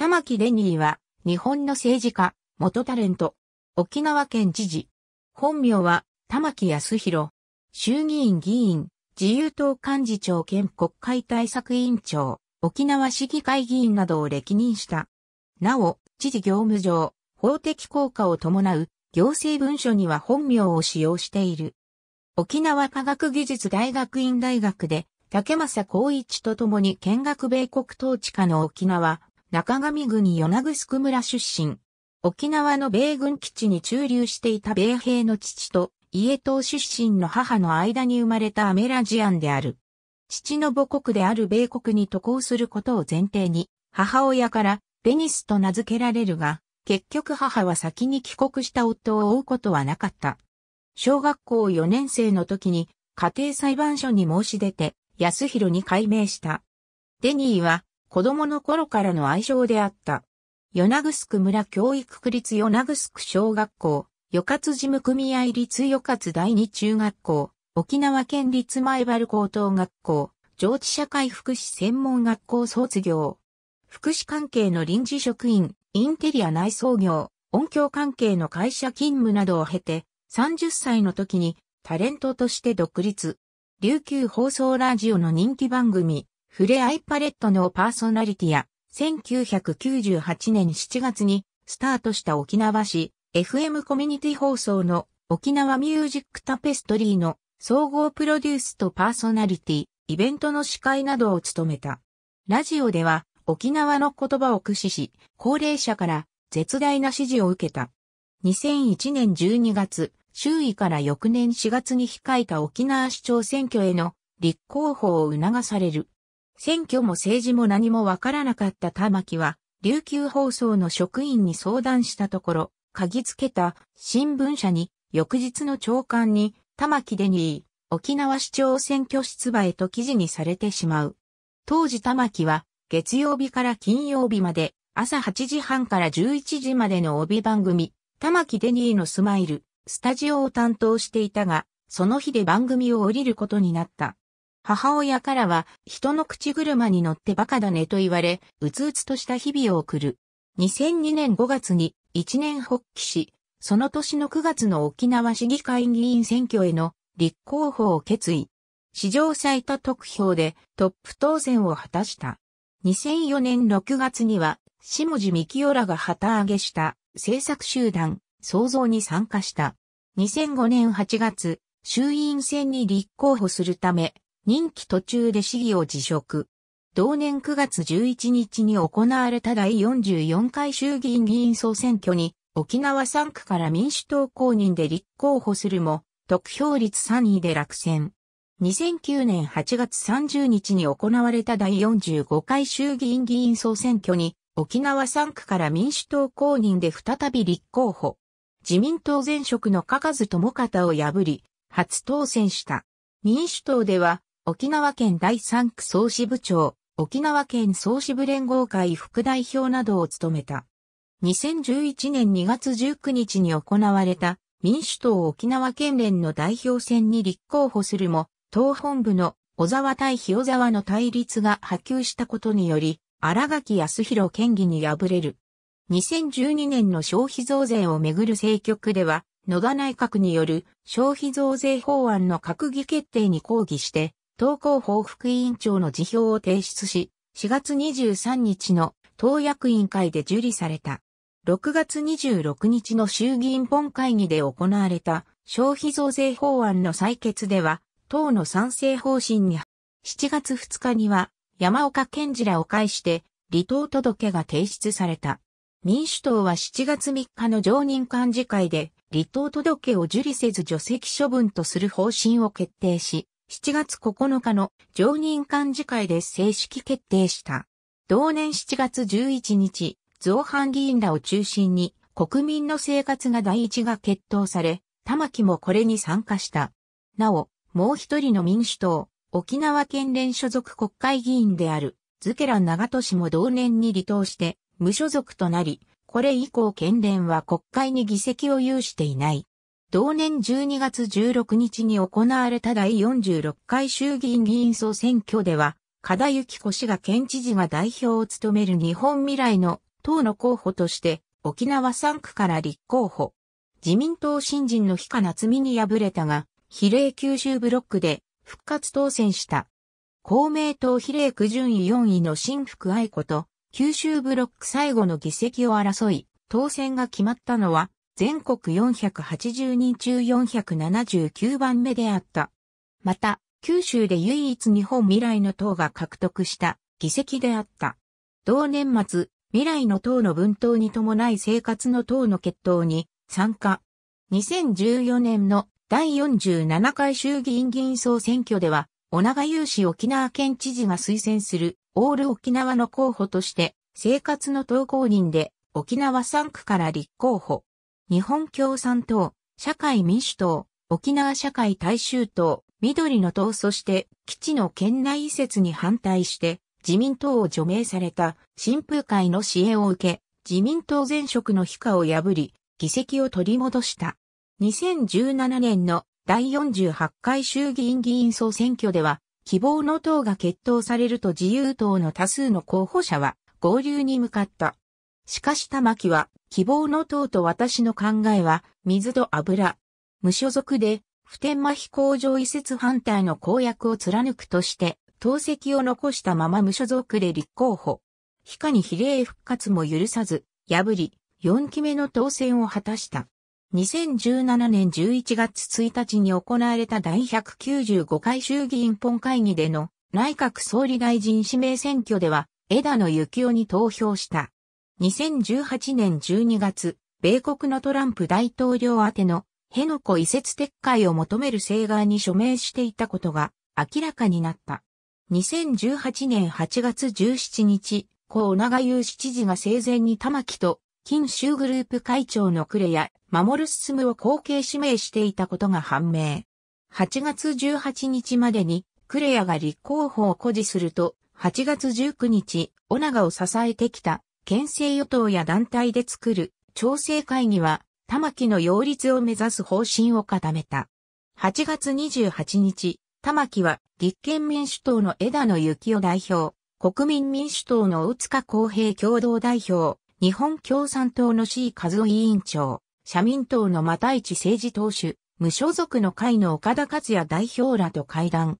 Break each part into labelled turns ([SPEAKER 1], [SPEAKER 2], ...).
[SPEAKER 1] 玉木デニーは、日本の政治家、元タレント、沖縄県知事。本名は、玉木康弘。衆議院議員、自由党幹事長兼国会対策委員長、沖縄市議会議員などを歴任した。なお、知事業務上、法的効果を伴う行政文書には本名を使用している。沖縄科学技術大学院大学で、竹正光一と共に見学米国統治下の沖縄、中上郡与那城村出身。沖縄の米軍基地に駐留していた米兵の父と、家島出身の母の間に生まれたアメラジアンである。父の母国である米国に渡航することを前提に、母親からベニスと名付けられるが、結局母は先に帰国した夫を追うことはなかった。小学校4年生の時に家庭裁判所に申し出て、安弘に改名した。デニーは子供の頃からの愛称であった。与那城村教育区立与那城小学校、与勝事務組合立与勝第二中学校、沖縄県立前原高等学校、上智社会福祉専門学校卒業。福祉関係の臨時職員、インテリア内装業、音響関係の会社勤務などを経て、30歳の時にタレントとして独立。琉球放送ラジオの人気番組、フレアイパレットのパーソナリティや、1998年7月にスタートした沖縄市 FM コミュニティ放送の沖縄ミュージックタペストリーの総合プロデュースとパーソナリティ、イベントの司会などを務めた。ラジオでは沖縄の言葉を駆使し、高齢者から絶大な支持を受けた。2001年12月、周囲から翌年4月に控えた沖縄市長選挙への立候補を促される。選挙も政治も何もわからなかった玉木は、琉球放送の職員に相談したところ、鍵付けた新聞社に、翌日の朝刊に、玉木デニー、沖縄市長選挙出馬へと記事にされてしまう。当時玉木は、月曜日から金曜日まで、朝8時半から11時までの帯番組、玉木デニーのスマイル、スタジオを担当していたが、その日で番組を降りることになった。母親からは、人の口車に乗ってバカだねと言われ、うつうつとした日々を送る。2002年5月に一年発起し、その年の9月の沖縄市議会議員選挙への立候補を決意。史上最多得票でトップ当選を果たした。2004年6月には、下地幹夫らが旗揚げした政策集団、創造に参加した。2005年8月、衆院選に立候補するため、任期途中で市議を辞職。同年9月11日に行われた第44回衆議院議員総選挙に沖縄3区から民主党公認で立候補するも、得票率3位で落選。2009年8月30日に行われた第45回衆議院議員総選挙に沖縄3区から民主党公認で再び立候補。自民党前職の加数智方を破り、初当選した。民主党では沖縄県第3区総支部長、沖縄県総支部連合会副代表などを務めた。2011年2月19日に行われた民主党沖縄県連の代表選に立候補するも、党本部の小沢対小沢の対立が波及したことにより、荒垣康弘県議に敗れる。2012年の消費増税をめぐる政局では、野田内閣による消費増税法案の閣議決定に抗議して、東高報副委員長の辞表を提出し、4月23日の党役員会で受理された。6月26日の衆議院本会議で行われた消費増税法案の採決では、党の賛成方針に、7月2日には山岡健二らを介して離党届が提出された。民主党は7月3日の常任幹事会で離党届を受理せず除籍処分とする方針を決定し、7月9日の常任幹事会で正式決定した。同年7月11日、造反議員らを中心に国民の生活が第一が決闘され、玉木もこれに参加した。なお、もう一人の民主党、沖縄県連所属国会議員である、ズケラン長門氏も同年に離党して、無所属となり、これ以降県連は国会に議席を有していない。同年12月16日に行われた第46回衆議院議員総選挙では、加田幸子氏が県知事が代表を務める日本未来の党の候補として沖縄3区から立候補。自民党新人の日か夏美に敗れたが、比例九州ブロックで復活当選した。公明党比例区順位4位の新福愛子と九州ブロック最後の議席を争い、当選が決まったのは全国480人中479番目であった。また、九州で唯一日本未来の党が獲得した議席であった。同年末、未来の党の分党に伴い生活の党の決闘に参加。2014年の第47回衆議院議員総選挙では、小長有志沖縄県知事が推薦するオール沖縄の候補として、生活の党公認で沖縄3区から立候補。日本共産党、社会民主党、沖縄社会大衆党、緑の党そして基地の県内移設に反対して自民党を除名された新風会の支援を受け自民党前職の非下を破り議席を取り戻した。2017年の第48回衆議院議員総選挙では希望の党が決闘されると自由党の多数の候補者は合流に向かった。しかし玉木は、希望の党と私の考えは、水と油。無所属で、普天間飛行場移設反対の公約を貫くとして、党籍を残したまま無所属で立候補。非下に比例復活も許さず、破り、4期目の当選を果たした。2017年11月1日に行われた第195回衆議院本会議での内閣総理大臣指名選挙では、枝野幸男に投票した。2018年12月、米国のトランプ大統領宛ての辺野古移設撤回を求める請願に署名していたことが明らかになった。2018年8月17日、高長優七時が生前に玉木と金州グループ会長のクレや守る進を後継指名していたことが判明。8月18日までにクレアが立候補を誇示すると、8月19日、小長を支えてきた県政与党や団体で作る調整会議は、玉木の擁立を目指す方針を固めた。8月28日、玉木は立憲民主党の枝野幸男代表、国民民主党の大塚公平共同代表、日本共産党の位和夫委員長、社民党の又市政治党首、無所属の会の岡田克也代表らと会談。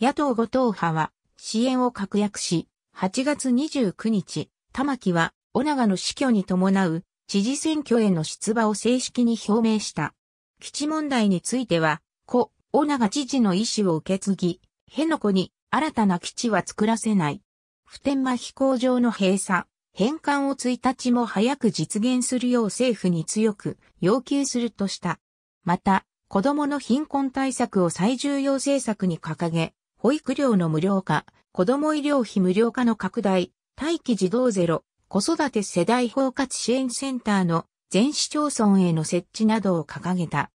[SPEAKER 1] 野党5党派は支援を確約し、8月29日、玉木は、尾長の死去に伴う、知事選挙への出馬を正式に表明した。基地問題については、故、尾長知事の意思を受け継ぎ、辺野古に新たな基地は作らせない。普天間飛行場の閉鎖、返還を1日も早く実現するよう政府に強く要求するとした。また、子供の貧困対策を最重要政策に掲げ、保育料の無料化、子供医療費無料化の拡大、待機児童ゼロ、子育て世代包括支援センターの全市町村への設置などを掲げた。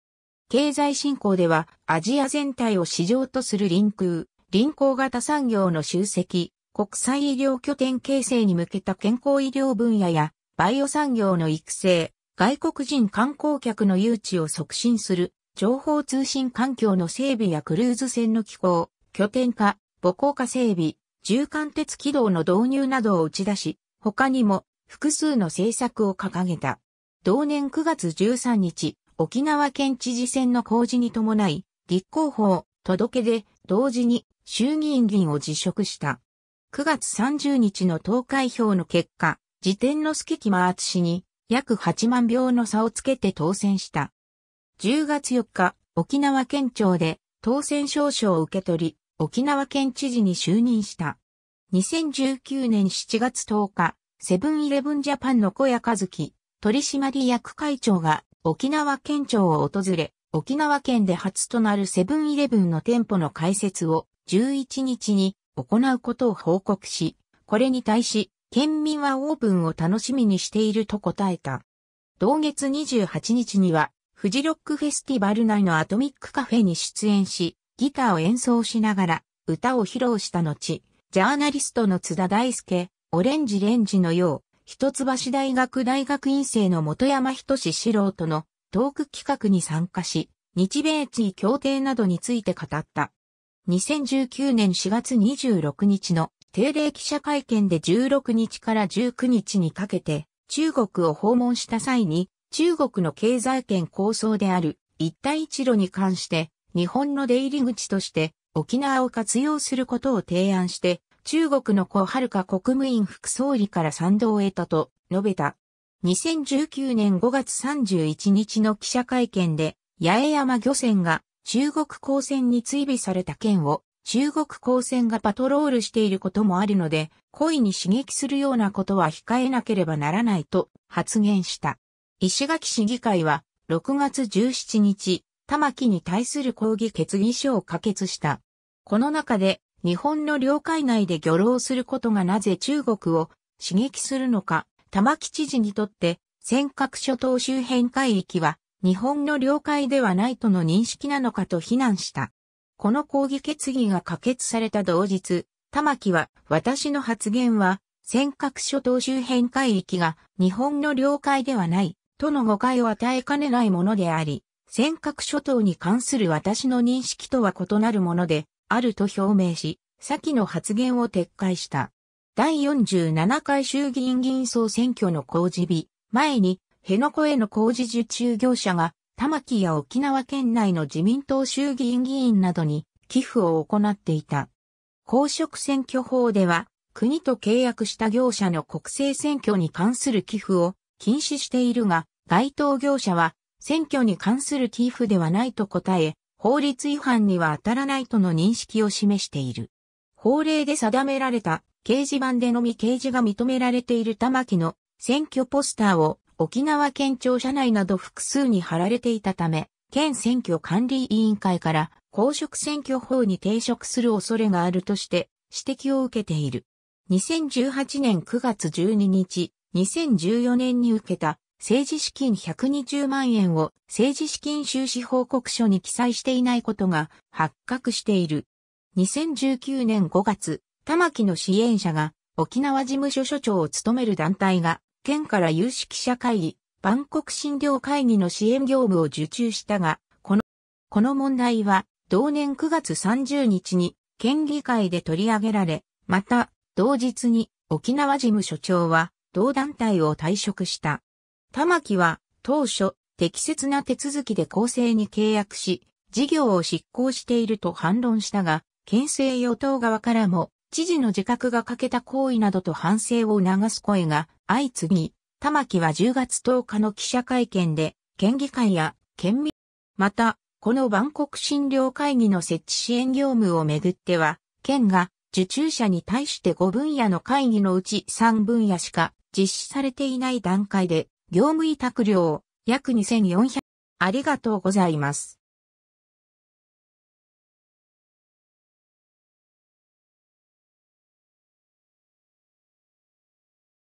[SPEAKER 1] 経済振興ではアジア全体を市場とする臨空、臨港型産業の集積、国際医療拠点形成に向けた健康医療分野やバイオ産業の育成、外国人観光客の誘致を促進する、情報通信環境の整備やクルーズ船の機構、拠点化、母港化整備、重貫鉄軌道の導入などを打ち出し、他にも複数の政策を掲げた。同年9月13日、沖縄県知事選の公示に伴い、立候補を届けで同時に衆議院議員を辞職した。9月30日の投開票の結果、時点の助木ー厚氏に約8万票の差をつけて当選した。10月4日、沖縄県庁で当選証書を受け取り、沖縄県知事に就任した。2019年7月10日、セブンイレブンジャパンの小屋和樹、取締役会長が沖縄県庁を訪れ、沖縄県で初となるセブンイレブンの店舗の開設を11日に行うことを報告し、これに対し、県民はオープンを楽しみにしていると答えた。同月28日には、フジロックフェスティバル内のアトミックカフェに出演し、ギターを演奏しながら歌を披露した後、ジャーナリストの津田大介、オレンジレンジのよう、一橋大学大学院生の元山仁志郎とのトーク企画に参加し、日米地位協定などについて語った。2019年4月26日の定例記者会見で16日から19日にかけて中国を訪問した際に中国の経済圏構想である一帯一路に関して日本の出入り口として沖縄を活用することを提案して、中国の小春国務院副総理から賛同を得たと述べた。2019年5月31日の記者会見で、八重山漁船が中国港船に追尾された件を中国港船がパトロールしていることもあるので、故意に刺激するようなことは控えなければならないと発言した。石垣市議会は6月17日、玉木に対する抗議決議書を可決した。この中で、日本の領海内で漁労することがなぜ中国を刺激するのか、玉城知事にとって、尖閣諸島周辺海域は、日本の領海ではないとの認識なのかと非難した。この抗議決議が可決された同日、玉木は、私の発言は、尖閣諸島周辺海域が日本の領海ではない、との誤解を与えかねないものであり、尖閣諸島に関する私の認識とは異なるもので、あると表明し、先の発言を撤回した。第47回衆議院議員総選挙の公示日、前に、辺野古への工事受注業者が、玉木や沖縄県内の自民党衆議院議員などに寄付を行っていた。公職選挙法では、国と契約した業者の国政選挙に関する寄付を禁止しているが、該当業者は選挙に関する寄付ではないと答え、法律違反には当たらないとの認識を示している。法令で定められた掲示板でのみ掲示が認められている玉木の選挙ポスターを沖縄県庁舎内など複数に貼られていたため、県選挙管理委員会から公職選挙法に抵触する恐れがあるとして指摘を受けている。2018年9月12日、2014年に受けた政治資金120万円を政治資金収支報告書に記載していないことが発覚している。2019年5月、玉木の支援者が沖縄事務所所長を務める団体が県から有識者会議、万国診療会議の支援業務を受注したが、この、この問題は同年9月30日に県議会で取り上げられ、また同日に沖縄事務所長は同団体を退職した。玉木は当初適切な手続きで公正に契約し、事業を執行していると反論したが、県政与党側からも、知事の自覚が欠けた行為などと反省を促す声が相次ぎ、玉木は10月10日の記者会見で、県議会や県民、また、この万国診療会議の設置支援業務をめぐっては、県が受注者に対して5分野の会議のうち3分野しか実施されていない段階で業務委託料、約2400。ありがとうございます。